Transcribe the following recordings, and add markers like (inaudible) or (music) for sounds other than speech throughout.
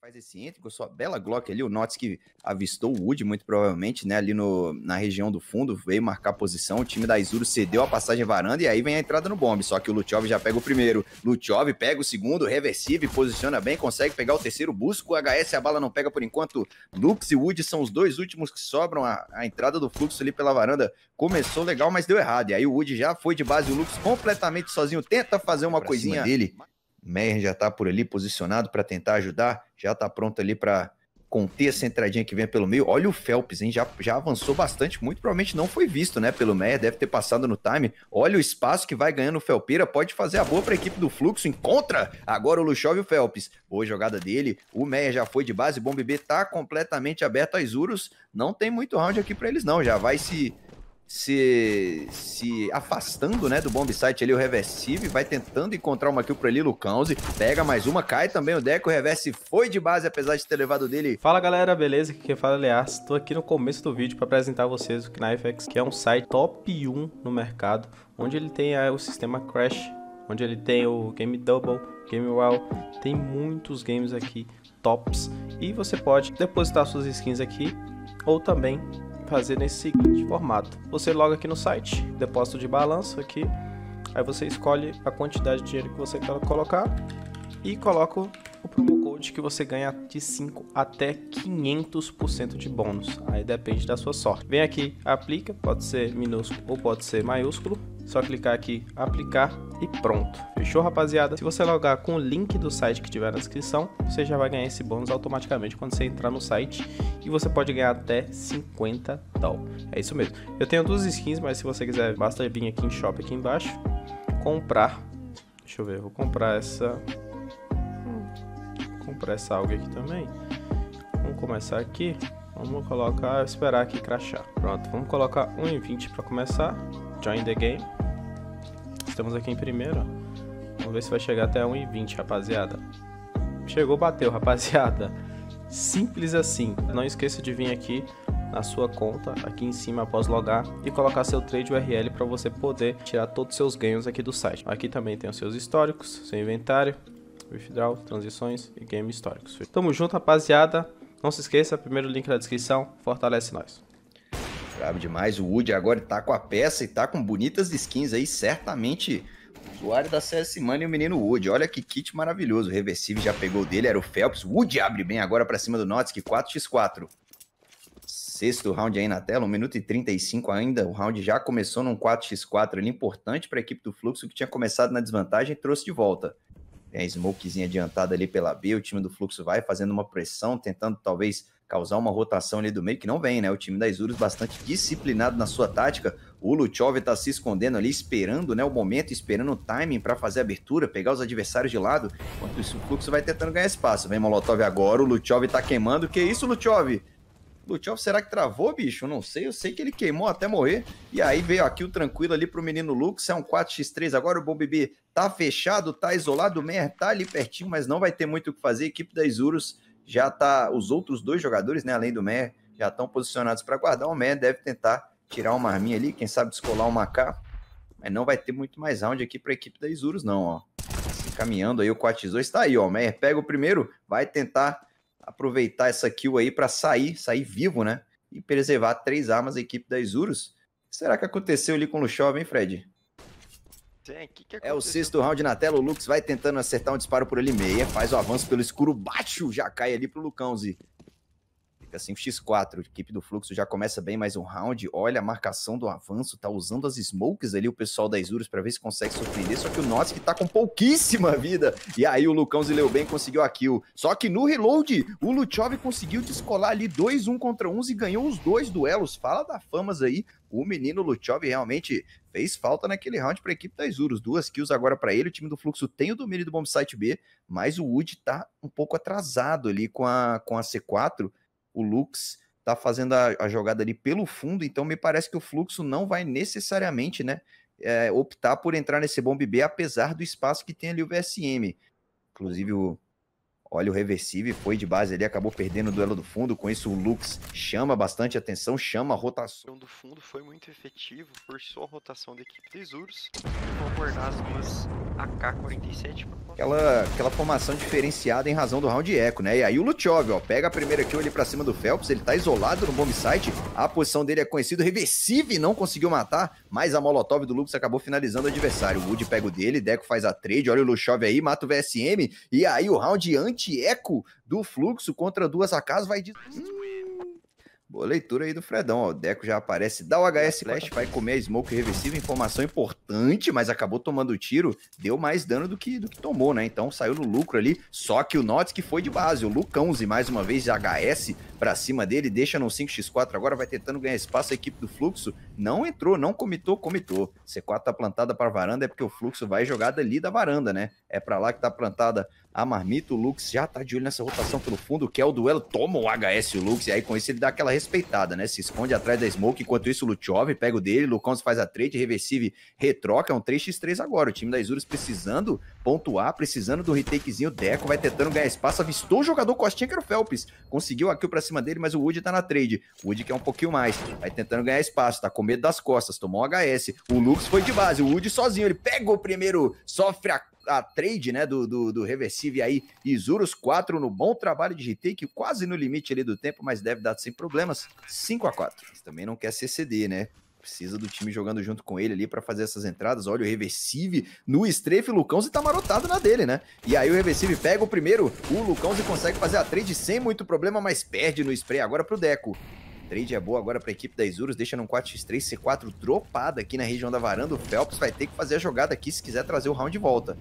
faz esse entre, sua bela Glock ali, o Notts que avistou o Wood, muito provavelmente, né, ali no, na região do fundo, veio marcar posição, o time da Isuru cedeu a passagem varanda e aí vem a entrada no bombe, só que o Lutchov já pega o primeiro, Lutchov pega o segundo, reversível, posiciona bem, consegue pegar o terceiro, busca o HS, a bala não pega por enquanto, Lux e Wood são os dois últimos que sobram, a, a entrada do fluxo ali pela varanda começou legal, mas deu errado, e aí o Wood já foi de base, o Lux completamente sozinho, tenta fazer uma pra coisinha dele, Meyer já está por ali posicionado para tentar ajudar, já está pronto ali para conter essa entradinha que vem pelo meio. Olha o Phelps, hein? Já, já avançou bastante, muito provavelmente não foi visto, né? Pelo Meyer, deve ter passado no time. Olha o espaço que vai ganhando o Felpeira, pode fazer a boa para a equipe do Fluxo. Encontra agora o Luchov e o Phelps. Boa jogada dele. O Meyer já foi de base, Bombe B tá completamente aberto aos Urus. Não tem muito round aqui para eles, não. Já vai se se, se afastando né, do bomb site ali, o reversível, vai tentando encontrar uma kill por ali, Lucãozi, pega mais uma, cai também o deck, o reverse foi de base, apesar de ter levado dele. Fala galera, beleza? Aqui quem fala é aliás, estou aqui no começo do vídeo para apresentar a vocês o KnifeX, que é um site top 1 no mercado, onde ele tem é, o sistema Crash, onde ele tem o Game Double, Game Wow, tem muitos games aqui, tops, e você pode depositar suas skins aqui, ou também fazer nesse seguinte formato. Você loga aqui no site, depósito de balanço aqui, aí você escolhe a quantidade de dinheiro que você quer colocar e coloca o promo code que você ganha de 5 até 500% de bônus. Aí depende da sua sorte. Vem aqui, aplica, pode ser minúsculo ou pode ser maiúsculo. Só clicar aqui, aplicar e pronto. Fechou, rapaziada? Se você logar com o link do site que tiver na descrição, você já vai ganhar esse bônus automaticamente quando você entrar no site e você pode ganhar até 50 tal. É isso mesmo. Eu tenho duas skins, mas se você quiser, basta vir aqui em shop aqui embaixo, comprar. Deixa eu ver, vou comprar essa vou comprar essa alga aqui também. Vamos começar aqui. Vamos colocar, esperar aqui crachar. Pronto, vamos colocar 1,20 para começar. Join the game. Estamos aqui em primeiro. Vamos ver se vai chegar até 1,20, rapaziada. Chegou, bateu, (laughs) rapaziada. Simples assim. Não esqueça de vir aqui na sua conta, aqui em cima após logar e colocar seu trade URL para você poder tirar todos os seus ganhos aqui do site. Aqui também tem os seus históricos, seu inventário, withdraw, transições e game históricos. Tamo junto, rapaziada. Não se esqueça, primeiro link na descrição. Fortalece nós. Bravo demais. O Woody agora tá com a peça e tá com bonitas skins aí, certamente usuário da CS Money e o menino Woody. Olha que kit maravilhoso. O reversível já pegou dele, era o Phelps. Woody abre bem agora para cima do Notsky, 4x4. Sexto round aí na tela, 1 minuto e 35 ainda. O round já começou num 4x4 ali, importante para a equipe do Fluxo, que tinha começado na desvantagem e trouxe de volta. Tem a smokezinha adiantada ali pela B, o time do Fluxo vai fazendo uma pressão, tentando talvez causar uma rotação ali do meio, que não vem, né? O time da Isurus bastante disciplinado na sua tática. O Luchov tá se escondendo ali, esperando né, o momento, esperando o timing para fazer a abertura, pegar os adversários de lado. Enquanto isso, o Fluxo vai tentando ganhar espaço. Vem Molotov agora, o Luchov tá queimando. Que isso, Luchov? do Será que travou, bicho? não sei. Eu sei que ele queimou até morrer. E aí veio aqui o tranquilo ali pro menino Lux. É um 4x3 agora. O Bom Bebê tá fechado, tá isolado. O Mer tá ali pertinho, mas não vai ter muito o que fazer. A equipe da Isurus já tá. Os outros dois jogadores, né? Além do Mer, já estão posicionados para guardar. O Mer deve tentar tirar uma arminha ali. Quem sabe descolar uma K. Mas não vai ter muito mais round aqui pra equipe da Isurus, não, ó. caminhando aí o 4x2. Tá aí, ó. O Mer pega o primeiro, vai tentar aproveitar essa kill aí para sair, sair vivo, né? E preservar três armas da equipe da Isurus. Será que aconteceu ali com o Luchov, hein, Fred? Sim, que que é o sexto round na tela, o Lux vai tentando acertar um disparo por ali meia, faz o avanço pelo escuro baixo, já cai ali pro Lucãozinho assim, o X4, equipe do Fluxo, já começa bem mais um round, olha a marcação do avanço, tá usando as smokes ali o pessoal das Urus para ver se consegue surpreender, só que o que tá com pouquíssima vida, e aí o Lucão Zileu bem conseguiu a kill, só que no reload o Luchov conseguiu descolar ali 2 um contra 1 e ganhou os dois duelos, fala da famas aí, o menino Luchov realmente fez falta naquele round para a equipe das Urus. Duas kills agora para ele. O time do Fluxo tem o domínio do Bombsite B, mas o Wood tá um pouco atrasado ali com a, com a C4 o Lux está fazendo a, a, jogada ali pelo fundo, então me parece que o fluxo não vai necessariamente né, é, optar por entrar nesse bombe B, apesar do espaço que tem ali o VSM. Inclusive, o, Olha, o reversível foi de base ali, acabou perdendo o duelo do fundo. Com isso, o Lux chama bastante atenção, chama a rotação. do fundo foi muito efetivo por sua rotação da equipe dos Urus. Vão guardar as duas AK-47. Aquela, aquela formação diferenciada em razão do round eco, né? E aí o Luchov, ó, pega a primeira kill ali pra cima do Phelps. Ele tá isolado no bomb site. A posição dele é conhecida. Reversível não conseguiu matar, mas a Molotov do Lux acabou finalizando o adversário. O Wood pega o dele, Deco faz a trade. Olha o Luchov aí, mata o VSM. E aí o round antes anti-eco do fluxo contra duas AKs vai de. Hum. boa leitura aí do Fredão. Ó, o Deco já aparece, dá o HS Flash, vai comer a Smoke reversível. Informação importante, mas acabou tomando o tiro. Deu mais dano do que, do que tomou, né? Então saiu no lucro ali. Só que o Notes que foi de base. O Lucãozi, mais uma vez, de HS para cima dele. Deixa no 5x4 agora, vai tentando ganhar espaço. A equipe do Fluxo não entrou, não comitou, comitou. C4 tá plantada para varanda, é porque o Fluxo vai jogar dali da varanda, né? É para lá que tá plantada a Marmita, o Lux já tá de olho nessa rotação pelo fundo, que é o duelo. Toma o HS o Lux, e aí com isso ele dá aquela respeitada, né? Se esconde atrás da Smoke, enquanto isso o Luchov pega o dele, Lucão faz a trade, reversive, retroca, é um 3x3 agora. O time da Isurus precisando pontuar, precisando do retakezinho. O Deco vai tentando ganhar espaço, avistou o jogador Costinha, que era o Phelps. Conseguiu a kill pra cima dele, mas o Wood tá na trade. O Wood quer um pouquinho mais, vai tentando ganhar espaço, tá com medo das costas, tomou o HS. O Lux foi de base, o Wood sozinho, ele pega o primeiro, sofre a a trade né, do, do, do reversível aí, Isurus 4 no bom trabalho de retake, quase no limite ali do tempo, mas deve dar sem problemas. 5 a 4 Também não quer CCD, né? Precisa do time jogando junto com ele ali para fazer essas entradas. Olha o reversível no strafe. O Lucão se tá marotado na dele, né? E aí o reversível pega o primeiro. O Lucão se consegue fazer a trade sem muito problema, mas perde no spray agora pro Deco. Trade é boa agora para a equipe da Isurus, deixa no 4x3, C4 dropada aqui na região da varanda. O Phelps vai ter que fazer a jogada aqui se quiser trazer o round de volta.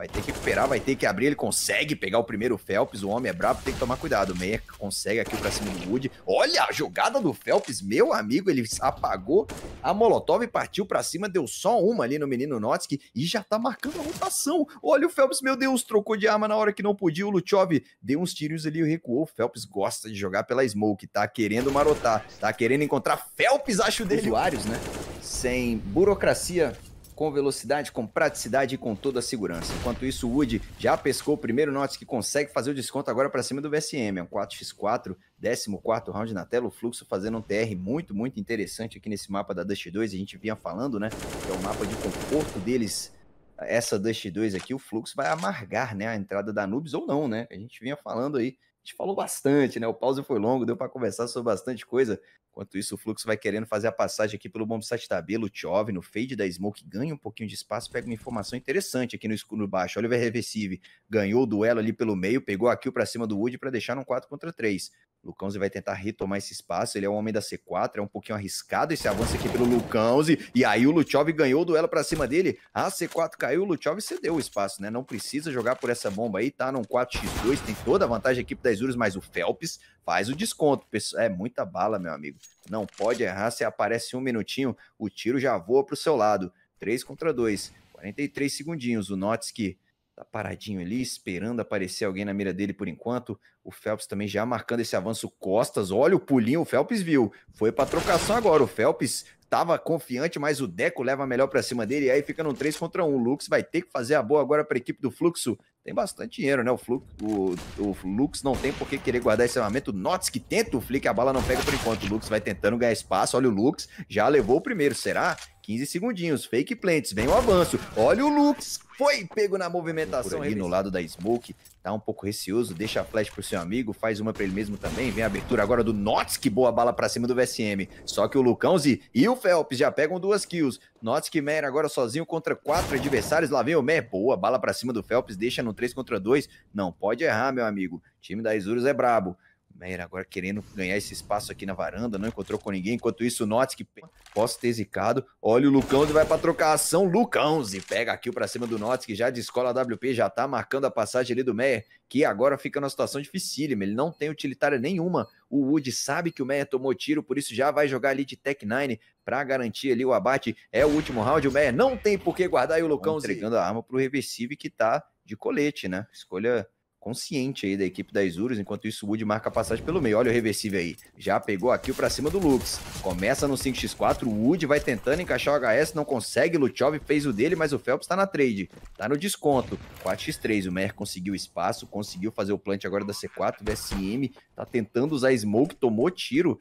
Vai ter que recuperar, vai ter que abrir. Ele consegue pegar o primeiro Phelps. O homem é brabo, tem que tomar cuidado. O Meia consegue aqui pra cima do Wood. Olha a jogada do Phelps, meu amigo. Ele apagou a Molotov e partiu pra cima. Deu só uma ali no menino Notsky e já tá marcando a rotação. Olha o Phelps, meu Deus, trocou de arma na hora que não podia. O Luchov deu uns tiros ali e recuou. O Phelps gosta de jogar pela smoke. Tá querendo marotar, tá querendo encontrar Phelps, acho dele. Usuários, né? Sem burocracia com velocidade, com praticidade e com toda a segurança. Enquanto isso, o Wood já pescou o primeiro Notts que consegue fazer o desconto agora para cima do VSM. É um 4x4, 14 round na tela, o fluxo fazendo um TR muito, muito interessante aqui nesse mapa da Dust 2. A gente vinha falando, né? É o um mapa de conforto deles essa Dust 2 aqui, o fluxo vai amargar né, a entrada da Nubes ou não, né? A gente vinha falando aí a gente falou bastante, né? O pause foi longo, deu para conversar sobre bastante coisa. Enquanto isso, o Fluxo vai querendo fazer a passagem aqui pelo Bombsite tabelo, Chove, no fade da Smoke, ganha um pouquinho de espaço, pega uma informação interessante aqui no escuro baixo. Oliver Reversive ganhou o duelo ali pelo meio, pegou a kill para cima do Wood para deixar um 4 contra 3. Lucãozi vai tentar retomar esse espaço. Ele é um homem da C4, é um pouquinho arriscado esse avanço aqui pelo Lucãozi. E aí o Luchov ganhou o duelo para cima dele. A C4 caiu, o Luchov cedeu o espaço, né? Não precisa jogar por essa bomba aí, tá num 4x2, tem toda a vantagem da equipe das Urus, mas o Phelps faz o desconto. É muita bala, meu amigo. Não pode errar, se aparece um minutinho, o tiro já voa pro seu lado. 3 contra 2, 43 segundinhos. O que tá paradinho ali, esperando aparecer alguém na mira dele por enquanto. O Phelps também já marcando esse avanço costas. Olha o pulinho, o Phelps viu. Foi para trocação agora. O Phelps estava confiante, mas o Deco leva melhor para cima dele e aí fica no 3 contra 1. O Lux vai ter que fazer a boa agora para a equipe do Fluxo tem bastante dinheiro, né? O, Flux, o, o Lux não tem por que querer guardar esse armamento. Notes que tenta o Flick, a bala não pega por enquanto. O Lux vai tentando ganhar espaço. Olha o Lux, já levou o primeiro. Será? 15 segundinhos. Fake plants, vem o avanço. Olha o Lux, foi pego na movimentação. ali no lado da Smoke, tá um pouco receoso, deixa a flash pro seu amigo, faz uma pra ele mesmo também. Vem a abertura agora do Nots, que boa bala pra cima do VSM. Só que o Lucãozi e o Phelps já pegam duas kills. Nots que Meyer agora sozinho contra quatro adversários. Lá vem o Mer, boa bala pra cima do Phelps, deixa no 3 contra 2. Não pode errar, meu amigo. O time da Isurus é brabo. Meira agora querendo ganhar esse espaço aqui na varanda, não encontrou com ninguém. Enquanto isso, o que possa ter zicado. Olha o Lucão, ele vai pra trocação. Lucão e pega aqui pra cima do Notts, que já descola a WP, já tá marcando a passagem ali do Meyer, que agora fica numa situação dificílima. Ele não tem utilitária nenhuma. O Wood sabe que o Meyer tomou tiro, por isso já vai jogar ali de Tech 9 pra garantir ali o abate. É o último round. O Meyer não tem por que guardar e o Lucão entregando a arma pro reversível que tá de colete, né? Escolha consciente aí da equipe da Isurus, enquanto isso o Wood marca a passagem pelo meio. Olha o reversível aí, já pegou aqui o pra cima do Lux. Começa no 5x4, o Wood vai tentando encaixar o HS, não consegue, Luchov fez o dele, mas o Phelps tá na trade, tá no desconto. 4x3, o Mer conseguiu espaço, conseguiu fazer o plant agora da C4, do SM, tá tentando usar smoke, tomou tiro,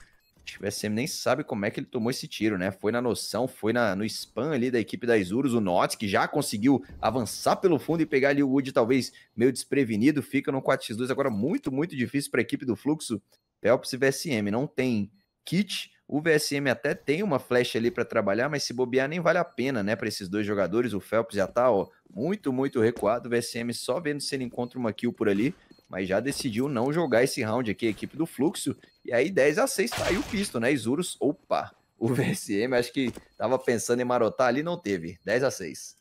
o VSM nem sabe como é que ele tomou esse tiro, né? Foi na noção, foi na, no spam ali da equipe das urus o Notts, que já conseguiu avançar pelo fundo e pegar ali o Wood, talvez meio desprevenido, fica no 4x2. Agora, muito, muito difícil para a equipe do Fluxo, Pelps e VSM. Não tem kit, o VSM até tem uma flecha ali para trabalhar, mas se bobear nem vale a pena, né, para esses dois jogadores. O Phelps já tá, ó, muito, muito recuado. O VSM só vendo se ele encontra uma kill por ali mas já decidiu não jogar esse round aqui, a equipe do Fluxo. E aí 10 a 6 saiu tá o pisto, né? Isurus, opa, o VSM acho que tava pensando em marotar ali, não teve. 10 a 6.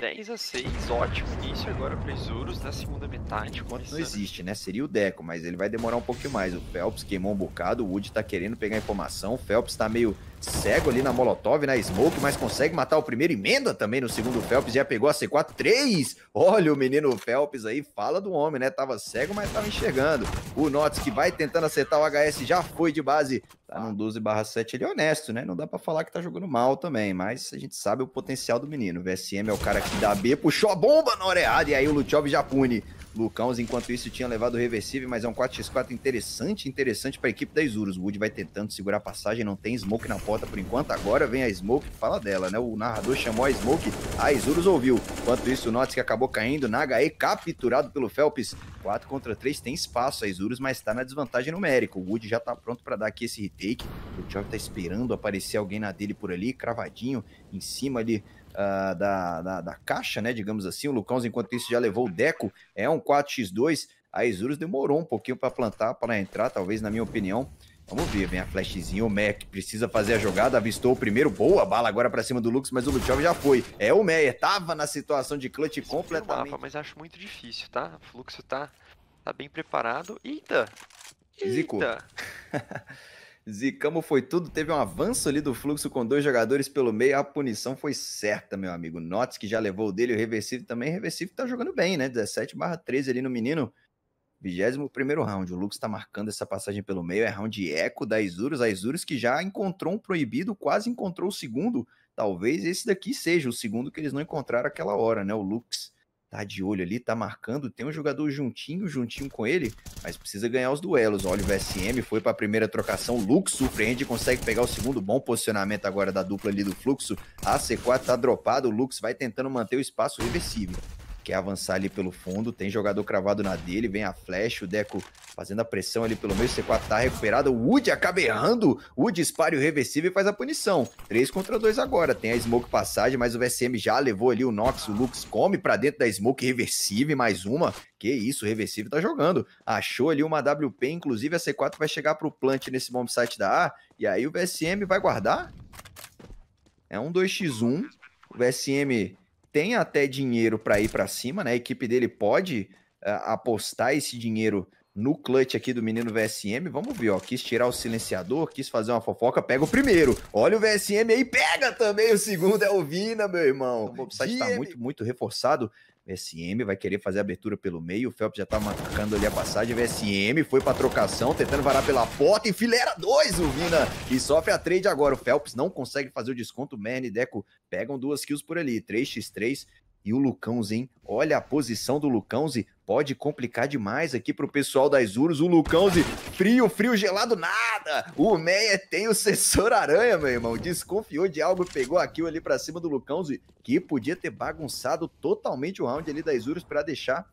10 a 6, ótimo início agora para Isurus na segunda metade. não existe, né? Seria o Deco, mas ele vai demorar um pouquinho mais. O Phelps queimou um bocado, o Wood tá querendo pegar informação, o Phelps tá meio cego ali na Molotov, na né? Smoke, mas consegue matar o primeiro. Emenda também no segundo Phelps, já pegou a C4. 3! Olha o menino Phelps aí, fala do homem, né? Tava cego, mas tava enxergando. O Notts que vai tentando acertar o HS, já foi de base. Tá num 12 7, ele é honesto, né? Não dá para falar que tá jogando mal também, mas a gente sabe o potencial do menino. O VSM é o cara que dá B, puxou a bomba na errada e aí o Luchov já pune. Lucãos, enquanto isso, tinha levado o reversível, mas é um 4x4 interessante, interessante para a equipe da Isurus. Wood vai tentando segurar a passagem, não tem smoke na porta pauta por enquanto. Agora vem a Smoke, fala dela, né? O narrador chamou a Smoke, a Isurus ouviu. Enquanto isso, o Notts que acabou caindo na HE, capturado pelo Phelps. 4 contra 3 tem espaço a Isurus, mas tá na desvantagem numérica. O Wood já tá pronto para dar aqui esse retake. O Chop tá esperando aparecer alguém na dele por ali, cravadinho, em cima ali Uh, da, da, da, caixa, né? Digamos assim. O Lucão, enquanto isso, já levou o Deco. É um 4x2. A Isurus demorou um pouquinho para plantar, para entrar, talvez, na minha opinião. Vamos ver, vem a flashzinha, o Mac precisa fazer a jogada, avistou o primeiro, boa bala agora para cima do Lux, mas o Luchov já foi. É o Meyer, tava na situação de clutch Sim, completamente. Mapa, mas acho muito difícil, tá? O fluxo tá, tá bem preparado. Eita! Eita! Zico. (laughs) Zicamos foi tudo, teve um avanço ali do fluxo com dois jogadores pelo meio, a punição foi certa, meu amigo. Notes que já levou o dele, o Reversível também, o Reversível tá jogando bem, né? 17 barra 13 ali no menino, 21 round. O Lux está marcando essa passagem pelo meio. É round de eco da Isurus. A Isurus que já encontrou um proibido, quase encontrou o segundo. Talvez esse daqui seja o segundo que eles não encontraram aquela hora, né? O Lux tá de olho ali, tá marcando. Tem um jogador juntinho, juntinho com ele, mas precisa ganhar os duelos. Olha o VSM, foi para a primeira trocação. Lux surpreende, consegue pegar o segundo. Bom posicionamento agora da dupla ali do fluxo. A C4 tá dropado. O Lux vai tentando manter o espaço reversível quer avançar ali pelo fundo, tem jogador cravado na dele, vem a flash, o Deco fazendo a pressão ali pelo meio, o C4 tá recuperado, o Wood acaba errando, o Wood espalha o reversível e faz a punição. 3 contra 2 agora, tem a Smoke passagem, mas o VSM já levou ali o Nox, o Lux come para dentro da Smoke, reversível, mais uma, que isso, o reversível tá jogando. Achou ali uma WP, inclusive a C4 vai chegar pro plant nesse bomb site da A, e aí o VSM vai guardar? É um 2x1, o VSM tem até dinheiro para ir para cima, né? A equipe dele pode uh, apostar esse dinheiro no clutch aqui do menino VSM. Vamos ver, ó. Quis tirar o silenciador, quis fazer uma fofoca, pega o primeiro. Olha o VSM aí, pega também o segundo, é o Vina, meu irmão. Então, o Bobsite tá muito, muito reforçado. VSM vai querer fazer a abertura pelo meio. O Phelps já tá marcando ali a passagem. VSM foi pra trocação, tentando varar pela porta. Enfileira dois o Vina. E sofre a trade agora. O Phelps não consegue fazer o desconto. Merne e Deco pegam duas kills por ali. 3x3. E o Lucãozinho, Olha a posição do Lucãozinho. Pode complicar demais aqui pro pessoal das Uros. O Lucãozinho, frio, frio, gelado, nada. O Meia tem o sensor aranha, meu irmão. Desconfiou de algo, pegou kill ali para cima do Lucãozinho, que podia ter bagunçado totalmente o round ali das Uros para deixar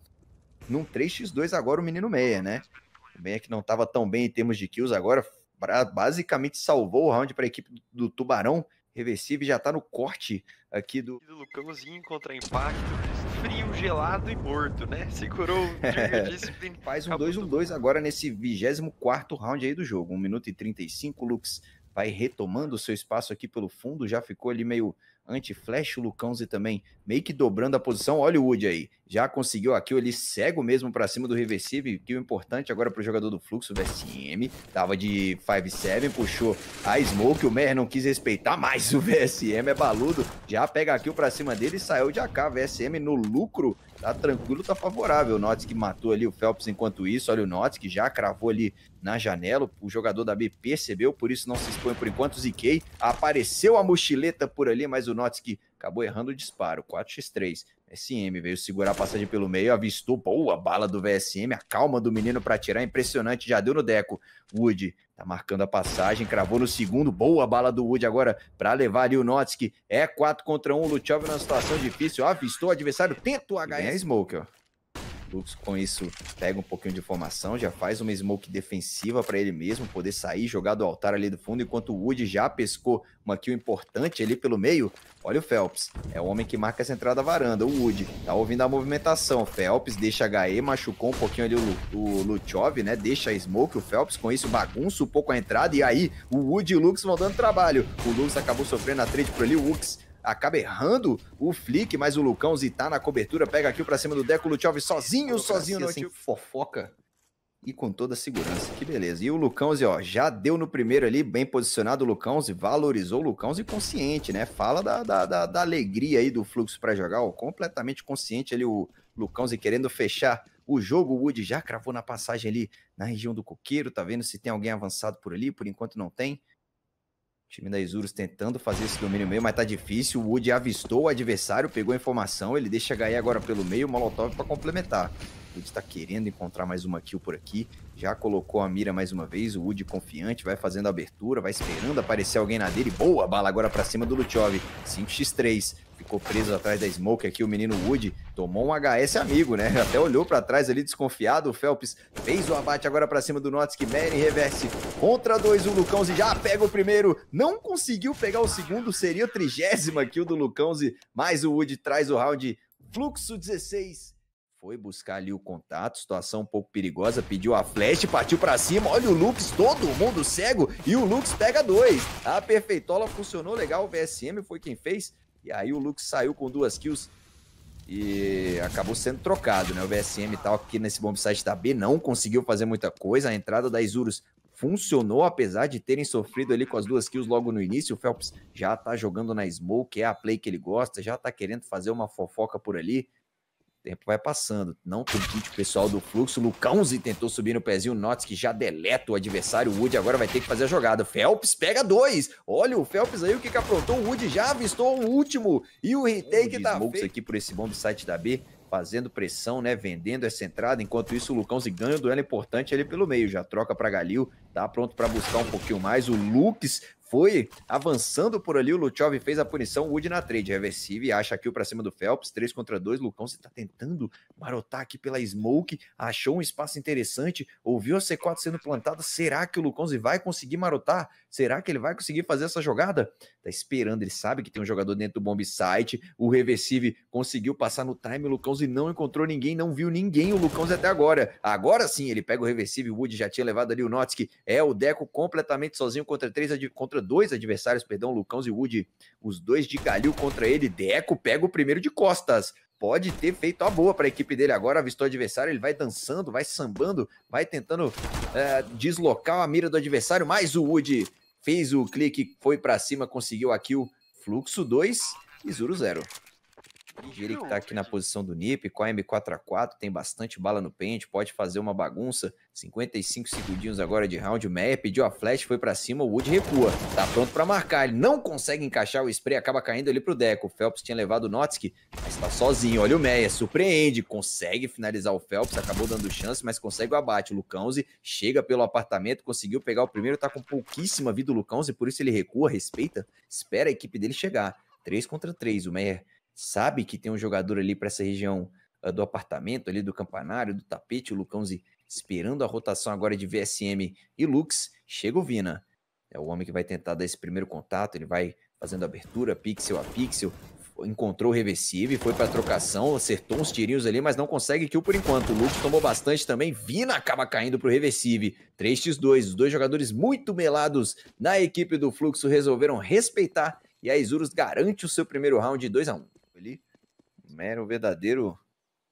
num 3x2 agora o menino Meia, né? O Meia que não tava tão bem em termos de kills agora, basicamente salvou o round para a equipe do Tubarão Reversível já tá no corte aqui do. do Lucãozinho contra impacto. Frio, gelado e morto, né? Segurou o (laughs) Discipline. Faz um 2-1-2 agora nesse 24 round aí do jogo. 1 minuto e 35. Lux vai retomando o seu espaço aqui pelo fundo. Já ficou ali meio anti-flash, o Lucãozi também meio que dobrando a posição. Olha o Wood aí, já conseguiu aqui, ele cego mesmo para cima do reversível, que o importante agora para o jogador do fluxo VSM SM, tava de 5-7, puxou a Smoke, o Mer não quis respeitar mais o (laughs) VSM, é baludo, já pega aqui para cima dele e saiu de AK, VSM no lucro Tá tranquilo, tá favorável. O Notts que matou ali o Phelps enquanto isso. Olha o Notts que já cravou ali na janela. O jogador da B percebeu, por isso não se expõe por enquanto. O ZK apareceu a mochileta por ali, mas o Notts que acabou errando o disparo. 4x3. SM veio segurar a passagem pelo meio, avistou boa a bala do VSM, a calma do menino para tirar, impressionante, já deu no deco. Wood tá marcando a passagem, cravou no segundo, boa bala do Wood agora para levar ali o Notsky. É 4 contra 1, Luchov na situação difícil, avistou o adversário, tenta o HS. vem a Smoke, ó. Lux com isso pega um pouquinho de informação, já faz uma smoke defensiva para ele mesmo, poder sair, jogar do altar ali do fundo, enquanto o Wood já pescou uma kill importante ali pelo meio. Olha o Phelps, é o homem que marca essa entrada da varanda, o Wood. Tá ouvindo a movimentação, o Phelps deixa a HE, machucou um pouquinho ali o, o Luchov, né? Deixa a smoke, o Phelps com isso bagunça um pouco a entrada, e aí o Wood e o Lux vão dando trabalho. O Lux acabou sofrendo a trade por ali, o Lux acaba errando o flick, mas o Lucão Zitá na cobertura pega aqui para cima do Deco Lutchov sozinho, sozinho no tipo fofoca e com toda a segurança. Que beleza. E o Lucãozi, ó, já deu no primeiro ali, bem posicionado o Lucãozi, valorizou o Lucãozi consciente, né? Fala da, da, da, da alegria aí do fluxo para jogar, ó, completamente consciente ali o Lucãozi querendo fechar o jogo. O Wood já cravou na passagem ali na região do coqueiro, tá vendo se tem alguém avançado por ali, por enquanto não tem time da Isurus tentando fazer esse domínio meio, mas tá difícil. O Woody avistou o adversário, pegou a informação, ele deixa a agora pelo meio, o Molotov para complementar. Wood está querendo encontrar mais uma kill por aqui. Já colocou a mira mais uma vez. O Wood confiante, vai fazendo a abertura, vai esperando aparecer alguém na dele. Boa bala agora para cima do Luchov. 5x3. Ficou preso atrás da Smoke aqui o menino Wood. Tomou um HS amigo, né? (laughs) Até olhou para trás ali desconfiado. O Phelps fez o abate agora para cima do Notsky. Mary reverse contra dois. O Lucãozi já pega o primeiro. Não conseguiu pegar o segundo. Seria a trigésima kill do Lucãozi. Mas o Wood traz o round. Fluxo 16 foi buscar ali o contato, situação um pouco perigosa, pediu a flash, partiu para cima. Olha o Lux, todo mundo cego e o Lux pega dois. A perfeitola funcionou legal, o VSM foi quem fez. E aí o Lux saiu com duas kills e acabou sendo trocado, né? O VSM tal aqui nesse bombsite da B não conseguiu fazer muita coisa. A entrada da Isurus funcionou, apesar de terem sofrido ali com as duas kills logo no início. O Phelps já tá jogando na smoke, é a play que ele gosta, já tá querendo fazer uma fofoca por ali tempo vai passando. Não tem kit pessoal do fluxo. Lucãozi tentou subir no pezinho. Notts que já deleta o adversário. O Wood agora vai ter que fazer a jogada. Phelps pega dois. Olha o Phelps aí, o que, que aprontou. O Wood já avistou o último. E o retake tá feito. aqui por esse bom do site da B. Fazendo pressão, né? Vendendo essa entrada. Enquanto isso, o Lucãozi ganha o duelo importante ali pelo meio. Já troca para Galil. Tá pronto para buscar um pouquinho mais. O Lucas foi avançando por ali, o Luchov fez a punição, Wood na trade, reversive acha aqui para cima do Phelps, 3 contra 2, Lucão você tá tentando marotar aqui pela smoke, achou um espaço interessante, ouviu a C4 sendo plantada, será que o Lucão vai conseguir marotar? Será que ele vai conseguir fazer essa jogada? Tá esperando, ele sabe que tem um jogador dentro do bomb site, o reversive conseguiu passar no time, o não encontrou ninguém, não viu ninguém o Lucão até agora. Agora sim, ele pega o reversive Wood já tinha levado ali o Notsky, é o Deco completamente sozinho contra três contra contra dois adversários, perdão, Lucão e Wood, os dois de Calil contra ele. Deco pega o primeiro de costas. Pode ter feito a boa para a equipe dele agora, avistou o adversário, ele vai dançando, vai sambando, vai tentando é, deslocar a mira do adversário, mas o Wood fez o clique, foi para cima, conseguiu a kill. Fluxo 2 e Zuro 0. Ele que está aqui na posição do NIP, com a M4A4, tem bastante bala no pente, pode fazer uma bagunça. 55 segundinhos agora de round. O Meia pediu a flash, foi para cima, o Wood recua. Tá pronto para marcar, ele não consegue encaixar o spray, acaba caindo ali pro Deco. O Phelps tinha levado o Notsky, mas tá sozinho. Olha o Meia, surpreende, consegue finalizar o Phelps, acabou dando chance, mas consegue o abate. O Lucãozi chega pelo apartamento, conseguiu pegar o primeiro, tá com pouquíssima vida o Lucãozi, por isso ele recua, respeita, espera a equipe dele chegar. 3 contra 3, o Meia sabe que tem um jogador ali para essa região uh, do apartamento, ali do campanário, do tapete, o Lucãozi esperando a rotação agora de VSM e Lux, chega o Vina. É o homem que vai tentar dar esse primeiro contato, ele vai fazendo abertura pixel a pixel, encontrou o reversível, foi para trocação, acertou uns tirinhos ali, mas não consegue kill por enquanto. O Lux tomou bastante também, Vina acaba caindo pro reversível. 3x2, os dois jogadores muito melados na equipe do Fluxo resolveram respeitar e a Isurus garante o seu primeiro round de 2 a 1 ali. Era um verdadeiro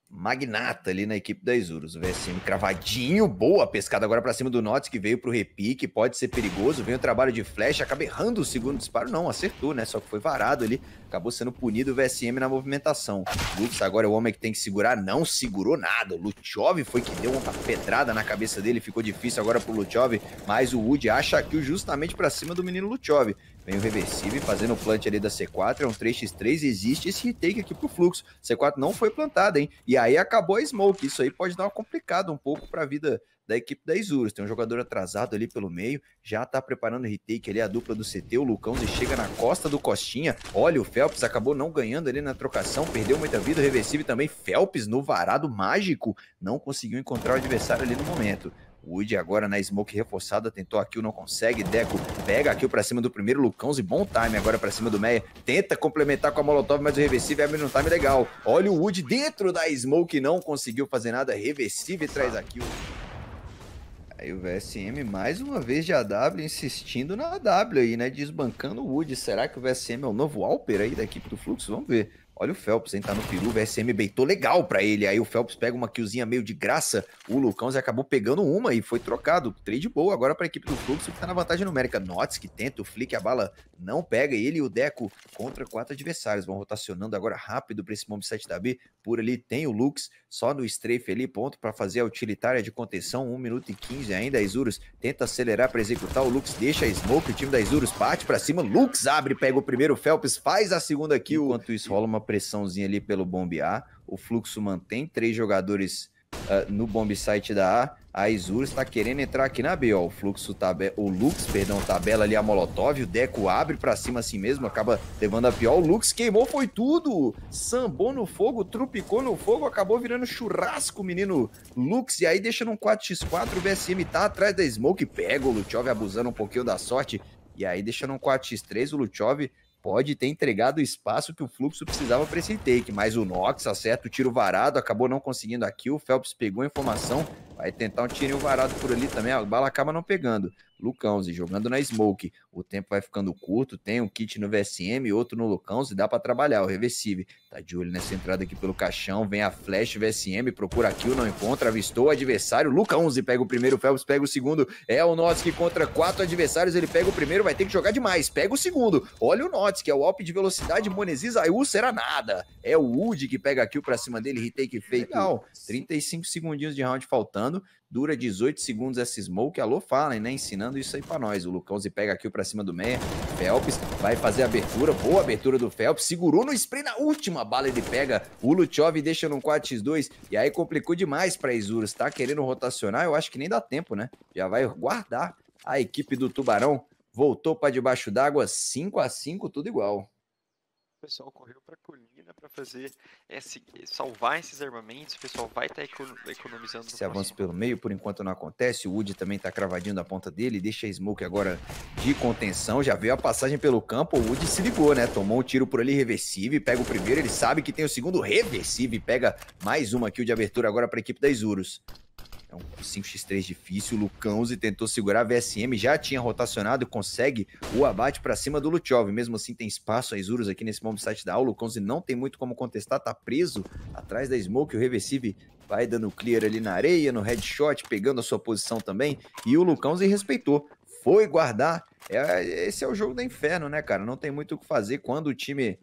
magnata ali na equipe da Isurus. O VSM cravadinho, boa pescada agora para cima do Notts, que veio pro repique, pode ser perigoso, vem o trabalho de flash, acaba errando o segundo disparo, não, acertou, né, só que foi varado ali, acabou sendo punido o VSM na movimentação. Lutz agora é o homem que tem que segurar, não segurou nada, o Luchov foi que deu uma pedrada na cabeça dele, ficou difícil agora pro Luchov, mas o Wood acha aqui justamente para cima do menino Luchov. Vem o reversível fazendo o plant ali da C4, é um 3x3, existe esse retake aqui pro fluxo. C4 não foi plantada, hein? E aí acabou a smoke, isso aí pode dar uma complicada um pouco pra vida da equipe da Isurus. Tem um jogador atrasado ali pelo meio, já tá preparando o retake ali, a dupla do CT, o Lucão chega na costa do Costinha. Olha, o Felps acabou não ganhando ali na trocação, perdeu muita vida, reversível também. Felps no varado mágico, não conseguiu encontrar o adversário ali no momento. Wood agora na smoke reforçada, tentou a kill, não consegue. Deco pega a kill pra cima do primeiro Lucãozzi, bom time agora pra cima do Meia. Tenta complementar com a Molotov, mas o reversível abre um time legal. Olha o Wood dentro da smoke, não conseguiu fazer nada. Reversível traz a kill. Aí o VSM, mais uma vez de AW, insistindo na AW aí, né? Desbancando o Wood. Será que o VSM é o novo Alper aí da equipe do Fluxo? Vamos ver. Olha o Phelps, hein? Tá no peru, o VSM beitou legal para ele. Aí o Phelps pega uma killzinha meio de graça. O Lucão acabou pegando uma e foi trocado. Trade boa agora pra equipe do Fluxo, que tá na vantagem numérica. Notts que tenta, o Flick, a bala não pega. Ele e o Deco contra quatro adversários. Vão rotacionando agora rápido pra esse bomb 7 da B. Por ali tem o Lux, só no strafe ali, ponto para fazer a utilitária de contenção. 1 minuto e 15 ainda. A Isurus tenta acelerar para executar. O Lux deixa a smoke. O time da Isurus bate para cima. Lux abre, pega o primeiro. O Phelps faz a segunda kill. Enquanto isso, rola uma pressãozinha ali pelo bombe A. O fluxo mantém três jogadores uh, no bombsite site da A. A Isur está querendo entrar aqui na B, ó. O fluxo tabe... o Lux, perdão, tabela ali a Molotov, o Deco abre para cima assim mesmo, acaba levando a pior. O Lux queimou foi tudo. Sambou no fogo, trupicou no fogo, acabou virando churrasco, menino Lux. E aí deixa um 4x4, o BSM tá atrás da Smoke, pega o Luchov abusando um pouquinho da sorte. E aí deixa um 4x3, o Luchov pode ter entregado o espaço que o fluxo precisava para esse take, mas o Nox acerta o tiro varado, acabou não conseguindo aqui, o Phelps pegou a informação, vai tentar um tiro varado por ali também, a bala acaba não pegando. Lucãozi jogando na Smoke, o tempo vai ficando curto, tem um kit no VSM, outro no Lucãozi, dá para trabalhar, o Reversive Tá de olho nessa entrada aqui pelo caixão. Vem a flash, VSM, procura kill, não encontra, avistou o adversário. Luca 11 pega o primeiro, Phelps pega o segundo. É o Notski contra quatro adversários. Ele pega o primeiro, vai ter que jogar demais. Pega o segundo. Olha o que é o Alp de velocidade. Monesis Ayu será nada. É o Wood que pega a kill pra cima dele. Retake feito. Legal. 35 segundinhos de round faltando. Dura 18 segundos essa smoke. Alô, falem, né? Ensinando isso aí pra nós. O Lucão se pega aqui pra cima do Meia. Phelps vai fazer a abertura. Boa abertura do Phelps. Segurou no spray na última uma bala ele pega, o Luchov deixa num 4x2, e aí complicou demais pra Isurus, tá querendo rotacionar, eu acho que nem dá tempo, né? Já vai guardar a equipe do Tubarão, voltou para debaixo d'água, 5 a 5 tudo igual o pessoal correu para a colina para fazer esse, salvar esses armamentos, o pessoal vai estar tá economizando. Esse avanço pelo meio, por enquanto não acontece, o Woody também está cravadinho na ponta dele, deixa a Smoke agora de contenção, já veio a passagem pelo campo, o Woody se ligou, né? Tomou um tiro por ali reversível, pega o primeiro, ele sabe que tem o segundo reversível, pega mais uma aqui de abertura agora para a equipe da Isurus. É um 5x3 difícil. O Lucão Uzi tentou segurar a VSM, já tinha rotacionado e consegue o abate para cima do Luchov. Mesmo assim, tem espaço a urus aqui nesse bomb site da aula. O Lucão Uzi não tem muito como contestar, tá preso atrás da Smoke. O Reversive vai dando clear ali na areia, no headshot, pegando a sua posição também. E o Lucão Uzi respeitou, foi guardar. É, esse é o jogo do inferno, né, cara? Não tem muito o que fazer quando o time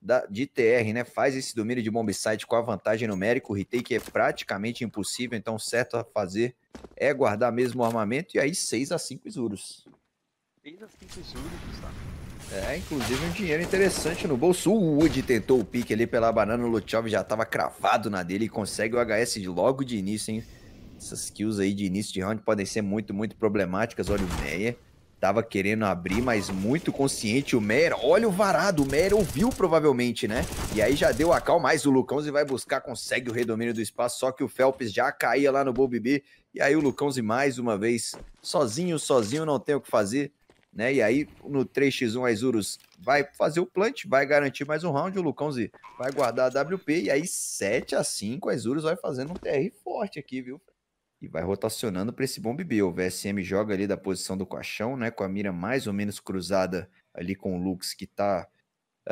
da, de TR, né? Faz esse domínio de bombsite com a vantagem numérica. O retake é praticamente impossível, então certo a fazer é guardar mesmo o armamento. E aí 6 a 5 Isurus. 6 a 5 Isurus, Gustavo. É, inclusive um dinheiro interessante no bolso. O Wood tentou o pique ali pela banana, o Luchov já estava cravado na dele e consegue o HS logo de início, hein? Essas kills aí de início de round podem ser muito, muito problemáticas. Olha o Meia tava querendo abrir, mas muito consciente o Mer. Olha o varado, o Mer ouviu provavelmente, né? E aí já deu a calma, mais o Lucãozi vai buscar, consegue o redomínio do espaço, só que o Phelps já caía lá no B. E aí o Lucãozi mais uma vez, sozinho, sozinho, não tem o que fazer, né? E aí no 3x1 a vai fazer o plant, vai garantir mais um round, o Lucãozi vai guardar a WP e aí 7 a 5 a vai fazendo um TR forte aqui, viu, e vai rotacionando para esse bombe B. O VSM joga ali da posição do caixão, né, com a mira mais ou menos cruzada ali com o Lux, que está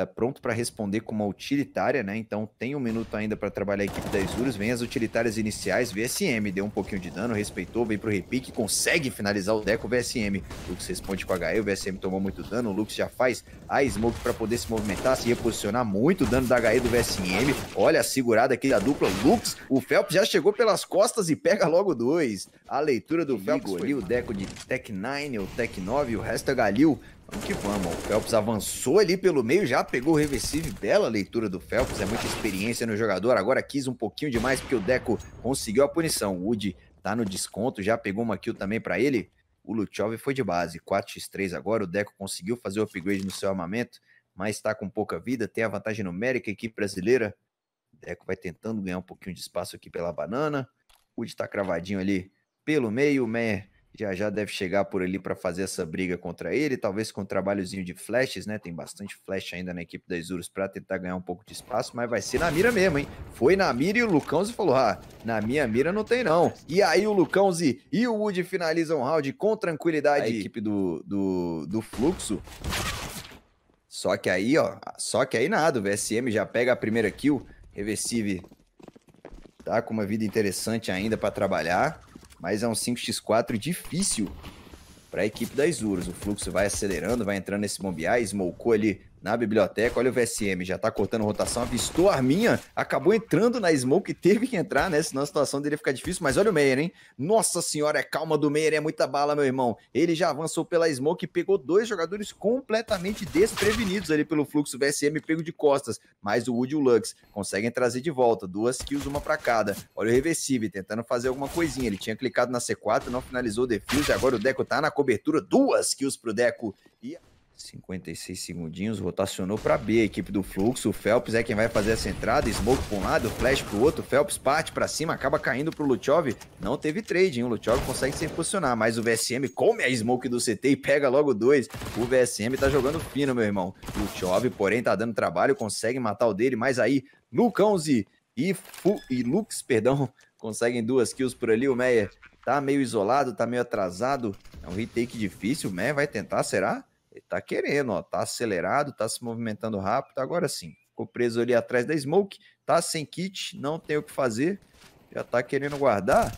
eh, pronto para responder com uma utilitária, né? Então tem um minuto ainda para trabalhar a equipe das duros. Vem as utilitárias iniciais, VSM deu um pouquinho de dano, respeitou, vem pro repique, consegue finalizar o Deco VSM. Lux responde com HE, o VSM tomou muito dano, o Lux já faz a smoke para poder se movimentar, se reposicionar muito dano da HE do VSM. Olha a segurada aqui da dupla Lux, o Phelps já chegou pelas costas e pega logo dois. A leitura do Phelps foi ali, o Deco de Tech 9 ou Tech 9, o resto é Galil Vamos que vamos. O Phelps avançou ali pelo meio, já pegou o reversível. Bela leitura do Phelps, é muita experiência no jogador. Agora quis um pouquinho demais porque o Deco conseguiu a punição. O Woody tá no desconto, já pegou uma kill também para ele. O Luchov foi de base, 4x3 agora. O Deco conseguiu fazer o upgrade no seu armamento, mas está com pouca vida, tem a vantagem numérica, equipe brasileira. O Deco vai tentando ganhar um pouquinho de espaço aqui pela banana. O Woody tá cravadinho ali pelo meio. O Meyer já já deve chegar por ali para fazer essa briga contra ele, talvez com um trabalhozinho de flashes, né? Tem bastante flash ainda na equipe da Isurus para tentar ganhar um pouco de espaço, mas vai ser na mira mesmo, hein? Foi na mira e o Lucãozi falou: "Ah, na minha mira não tem não". E aí o Lucãozi e o Wood finalizam o round com tranquilidade. A equipe do, do, do Fluxo só que aí, ó, só que aí nada, o VSM já pega a primeira kill, Reversive tá com uma vida interessante ainda para trabalhar mas é um 5x4 difícil para a equipe das Urus. O fluxo vai acelerando, vai entrando nesse bombear, smocou ali na biblioteca. Olha o VSM, já tá cortando rotação, avistou a Arminha, acabou entrando na smoke, teve que entrar, né? Senão a situação dele ia ficar difícil. Mas olha o Meyer, hein? Nossa senhora, é calma do Meyer, é muita bala, meu irmão. Ele já avançou pela smoke e pegou dois jogadores completamente desprevenidos ali pelo fluxo VSM pego de costas. Mas o Wood e o Lux conseguem trazer de volta, duas kills, uma para cada. Olha o reversível, tentando fazer alguma coisinha. Ele tinha clicado na C4, não finalizou o defuse. Agora o Deco tá na cobertura, duas kills pro Deco. E. 56 segundinhos, rotacionou para B, a equipe do fluxo, o Phelps é quem vai fazer essa entrada, Smoke para um lado, Flash para o outro, Phelps parte para cima, acaba caindo para o Luchov, não teve trade, hein? o Luchov consegue se posicionar, mas o VSM come a Smoke do CT e pega logo dois, o VSM tá jogando fino, meu irmão, Luchov, porém, tá dando trabalho, consegue matar o dele, mas aí, Lucãozi e, Fu e Lux, perdão, (laughs) conseguem duas kills por ali, o Meyer tá meio isolado, tá meio atrasado, é um retake difícil, o Meyer vai tentar, será? Ele tá querendo, ó, tá acelerado, tá se movimentando rápido, agora sim. Ficou preso ali atrás da Smoke, tá sem kit, não tem o que fazer, já tá querendo guardar.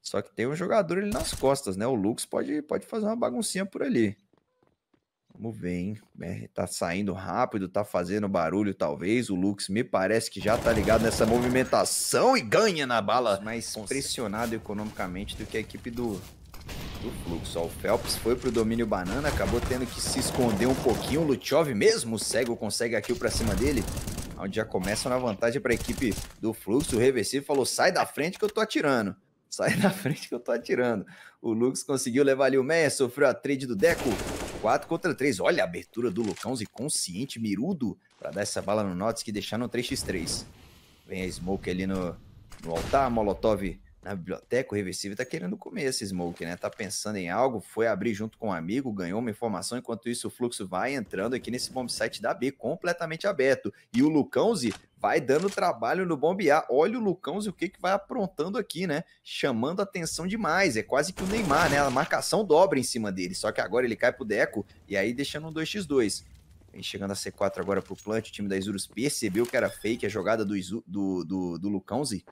Só que tem um jogador ali nas costas, né? O Lux pode, pode fazer uma baguncinha por ali. Vamos ver, hein? É, tá saindo rápido, tá fazendo barulho, talvez. O Lux me parece que já tá ligado nessa movimentação e ganha na bala. Mais pressionado economicamente do que a equipe do, do fluxo. O Phelps foi pro domínio banana, acabou tendo que se esconder um pouquinho. O Luchov mesmo, o cego, consegue aqui para cima dele. Onde já começa na vantagem para a equipe do fluxo. O reversível falou: sai da frente que eu tô atirando. Sai da frente que eu tô atirando. O Lux conseguiu levar ali o Meia, sofreu a trade do Deco. 4 contra 3. Olha a abertura do Lucãozi consciente, mirudo, para dar essa bala no Notes que deixar no 3x3. Vem a Smoke ali no, no altar. Molotov na biblioteca, o reversível tá querendo comer esse smoke, né? Tá pensando em algo, foi abrir junto com um amigo, ganhou uma informação, enquanto isso o fluxo vai entrando aqui nesse bomb site da B, completamente aberto. E o Lucãozi vai dando trabalho no bombear. Olha o Lucãozi o que que vai aprontando aqui, né? Chamando atenção demais, é quase que o Neymar, né? A marcação dobra em cima dele, só que agora ele cai pro Deco e aí deixando um 2x2. Vem chegando a C4 agora pro plant, o time da Isurus percebeu que era fake a jogada do, Isu, do, do, do Lucãozi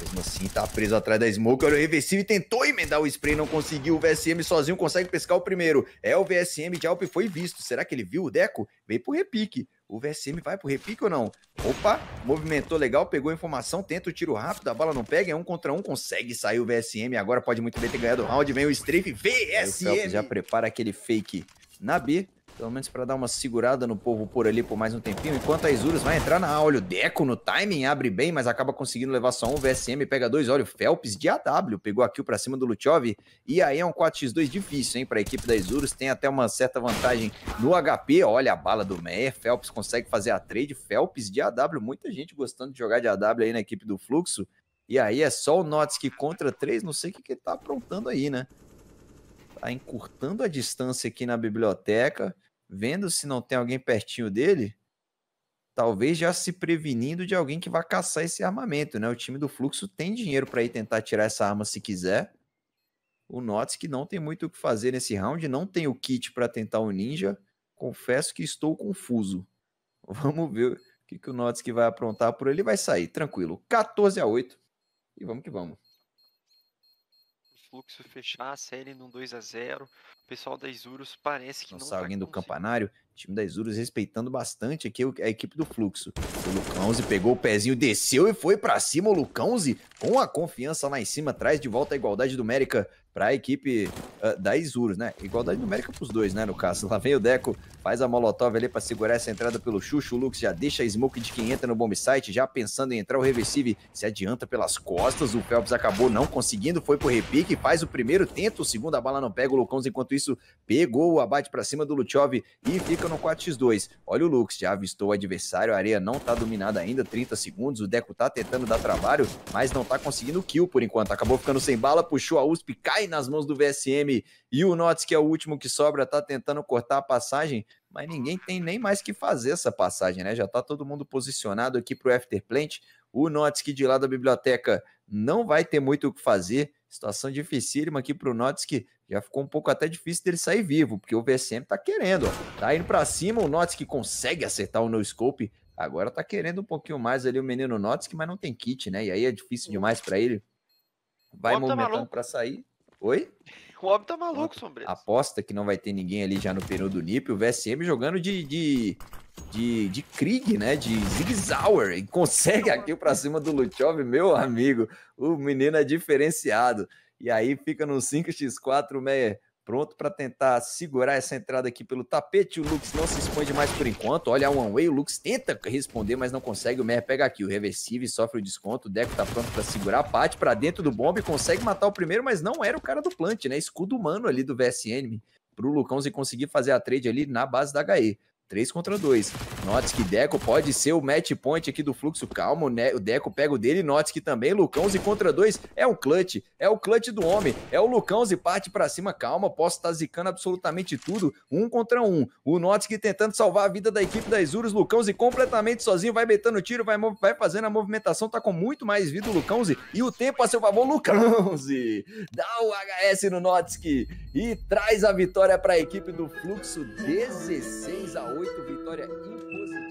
mesmo assim, tá preso atrás da Smoke. Olha o reversível e tentou emendar o spray, não conseguiu. O VSM sozinho consegue pescar o primeiro. É o VSM de Alp foi visto. Será que ele viu o Deco? Veio pro repique. O VSM vai pro repique ou não? Opa, movimentou legal, pegou a informação, tenta o tiro rápido, a bala não pega, é um contra um, consegue sair o VSM. Agora pode muito bem ter ganhado o round, vem o strafe, VSM! o já prepara aquele fake na B, pelo menos para dar uma segurada no povo por ali por mais um tempinho. Enquanto a Isurus vai entrar na óleo o Deco no timing, abre bem, mas acaba conseguindo levar só um VSM, pega dois, olha o Phelps de AW, pegou a kill para cima do Luchov. E aí é um 4x2 difícil, hein, para a equipe da Isurus. Tem até uma certa vantagem no HP, olha a bala do Meyer, Phelps consegue fazer a trade, Phelps de AW, muita gente gostando de jogar de AW aí na equipe do Fluxo. E aí é só o que contra três, não sei o que, que ele tá aprontando aí, né? Tá encurtando a distância aqui na biblioteca vendo se não tem alguém pertinho dele, talvez já se prevenindo de alguém que vai caçar esse armamento, né? O time do Fluxo tem dinheiro para ir tentar tirar essa arma se quiser. O Notts que não tem muito o que fazer nesse round, não tem o kit para tentar o um ninja. Confesso que estou confuso. (laughs) Vamos ver o que, que o Notts que vai aprontar por ele vai sair, tranquilo. 14 a 8 e vamos que vamos fluxo, fechar a série num 2 a 0 O pessoal da Isurus parece que Nossa, não. Tá alguém do campanário? O time da Isurus respeitando bastante aqui a equipe do fluxo. O Lucãozi pegou o pezinho, desceu e foi para cima. O Lucãozi, com a confiança lá em cima, traz de volta a igualdade do Mérica para a equipe uh, da Isurus, né? Igualdade numérica para os dois, né? No caso, lá vem o Deco, faz a Molotov ali para segurar essa entrada pelo Xuxo. O Lux já deixa a Smoke de quem entra no bomb site, já pensando em entrar o reversível, se adianta pelas costas. O Phelps acabou não conseguindo, foi pro repique, faz o primeiro, tenta o segundo, a bala não pega. O Lucãoz, enquanto isso, pegou o abate para cima do Luchov e fica no 4x2. Olha o Lux, já avistou o adversário, a areia não tá dominada ainda, 30 segundos. O Deco tá tentando dar trabalho, mas não tá conseguindo o kill por enquanto. Acabou ficando sem bala, puxou a USP, cai nas mãos do VSM e o Notts, que é o último que sobra, está tentando cortar a passagem, mas ninguém tem nem mais que fazer essa passagem, né? Já está todo mundo posicionado aqui para o after plant. O Notts, que de lá da biblioteca não vai ter muito o que fazer, Situação dificílima aqui pro Notts que já ficou um pouco até difícil dele sair vivo, porque o VSM tá querendo, ó. Tá indo para cima, o Notts que consegue acertar o no scope. Agora tá querendo um pouquinho mais ali o menino Notts, mas não tem kit, né? E aí é difícil demais para ele. Vai Bota movimentando para sair. Oi? O homem tá maluco, Sombreiro. Aposta que não vai ter ninguém ali já no pneu do Nip. O VSM jogando de, de, de, de Krieg, né? De Zig Zauer. E consegue aqui pra cima do Luchov, meu amigo. O menino é diferenciado. E aí fica no 5x4 meia Pronto para tentar segurar essa entrada aqui pelo tapete. O Lux não se expõe demais por enquanto. Olha a One Way. O Lux tenta responder, mas não consegue. O Mer pega aqui. O Reversive sofre o desconto. O Deco tá pronto para segurar. Parte para dentro do bombe. Consegue matar o primeiro, mas não era o cara do plant, né? Escudo humano ali do VSN pro Lucão se conseguir fazer a trade ali na base da HE. 3 contra 2. Note que Deco pode ser o match point aqui do fluxo calmo, né? O Deco pega o dele, note que também Lucão e contra 2 é o clutch, é o clutch do homem, é o Lucão e parte para cima, calma, posso estar tá zicando absolutamente tudo, um contra um. O Notsky tentando salvar a vida da equipe das urus. Lucão e completamente sozinho, vai metendo tiro, vai, vai fazendo a movimentação, tá com muito mais vida o Lucão e o tempo a seu favor, Lucão dá o HS no Notsky e traz a vitória para a equipe do fluxo 16 a 1. 8, vitória impositiva